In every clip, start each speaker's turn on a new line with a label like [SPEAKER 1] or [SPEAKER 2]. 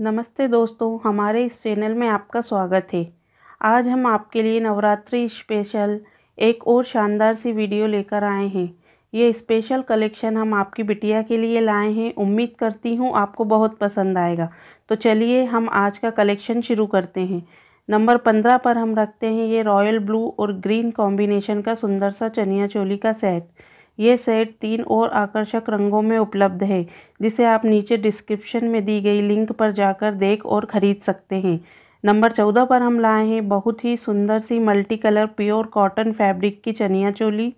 [SPEAKER 1] नमस्ते दोस्तों हमारे इस चैनल में आपका स्वागत है आज हम आपके लिए नवरात्रि स्पेशल एक और शानदार सी वीडियो लेकर आए हैं ये स्पेशल कलेक्शन हम आपकी बिटिया के लिए लाए हैं उम्मीद करती हूँ आपको बहुत पसंद आएगा तो चलिए हम आज का कलेक्शन शुरू करते हैं नंबर पंद्रह पर हम रखते हैं ये रॉयल ब्लू और ग्रीन कॉम्बिनेशन का सुंदर सा चनिया चोली का सेट ये सेट तीन और आकर्षक रंगों में उपलब्ध है जिसे आप नीचे डिस्क्रिप्शन में दी गई लिंक पर जाकर देख और ख़रीद सकते हैं नंबर चौदह पर हम लाए हैं बहुत ही सुंदर सी multi colour pure cotton fabric की चनिया चोली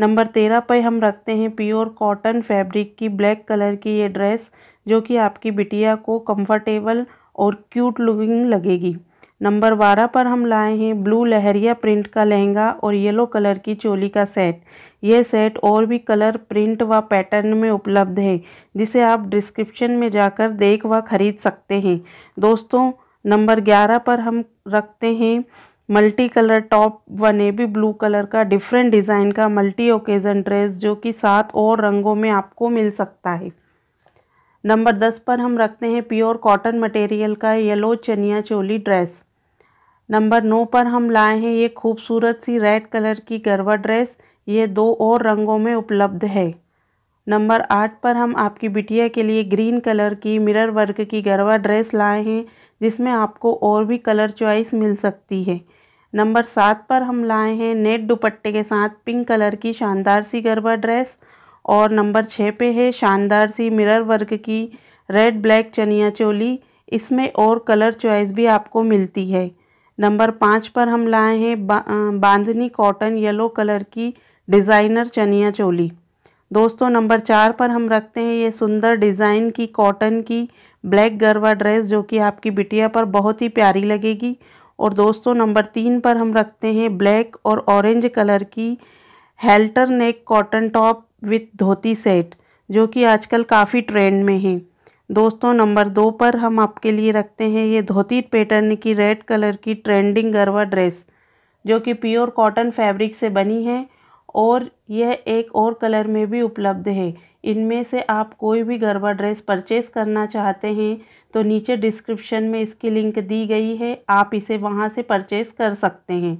[SPEAKER 1] नंबर तेरह पर हम रखते हैं प्योर कॉटन फैब्रिक की ब्लैक कलर की ये ड्रेस जो कि आपकी बिटिया को कंफर्टेबल और क्यूट लुकिंग लगेगी नंबर बारह पर हम लाए हैं ब्लू लहरिया प्रिंट का लहंगा और येलो कलर की चोली का सेट ये सेट और भी कलर प्रिंट व पैटर्न में उपलब्ध है जिसे आप डिस्क्रिप्शन में जाकर देख व ख़रीद सकते हैं दोस्तों नंबर ग्यारह पर हम रखते हैं मल्टी कलर टॉप व नेवी ब्लू कलर का डिफरेंट डिज़ाइन का मल्टी ओकेज़न ड्रेस जो कि सात और रंगों में आपको मिल सकता है नंबर दस पर हम रखते हैं प्योर कॉटन मटेरियल का yellow chaniya choli dress number नौ पर हम लाए हैं ये खूबसूरत सी रेड कलर की गरबा ड्रेस ये दो और रंगों में उपलब्ध है नंबर आठ पर हम आपकी बिटिया के लिए ग्रीन कलर की मिरर वर्क की गरबा ड्रेस लाए हैं जिसमें आपको और भी कलर चॉइस मिल सकती है नंबर सात पर हम लाए हैं नेट दुपट्टे के साथ पिंक कलर की शानदार सी गरबा ड्रेस और नंबर छः पे है शानदार सी मिरर वर्क की रेड ब्लैक चनिया चोली इसमें और कलर चॉइस भी आपको मिलती है नंबर पाँच पर हम लाए हैं बा, बांधनी कॉटन येलो कलर की डिज़ाइनर चनिया चोली दोस्तों नंबर चार पर हम रखते हैं ये सुंदर डिज़ाइन की कॉटन की ब्लैक गरवा ड्रेस जो कि आपकी बिटिया पर बहुत ही प्यारी लगेगी और दोस्तों नंबर तीन पर हम रखते हैं ब्लैक और ऑरेंज कलर की halter neck cotton top with dhoti set जो कि आजकल काफ़ी ट्रेंड में है दोस्तों नंबर दो पर हम आपके लिए रखते हैं ये धोती पैटर्न की रेड कलर की ट्रेंडिंग गरवा ड्रेस जो कि प्योर कॉटन फैब्रिक से बनी है और यह एक और कलर में भी उपलब्ध है इनमें से आप कोई भी गरबा ड्रेस परचेस करना चाहते हैं तो नीचे डिस्क्रिप्शन में इसकी लिंक दी गई है आप इसे वहां से परचेस कर सकते हैं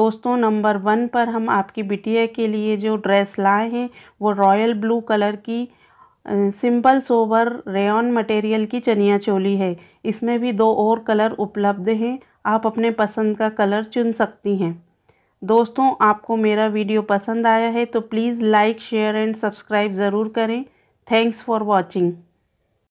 [SPEAKER 1] दोस्तों नंबर वन पर हम आपकी बिटिया के लिए जो ड्रेस लाए हैं वो रॉयल ब्लू कलर की सिंपल सोवर रेयन मटेरियल की चनिया चोली है इसमें भी दो और कलर उपलब्ध हैं आप अपने पसंद का कलर चुन सकती हैं दोस्तों आपको मेरा वीडियो पसंद आया है तो please like share and subscribe ज़रूर करें थैंक्स फॉर वॉचिंग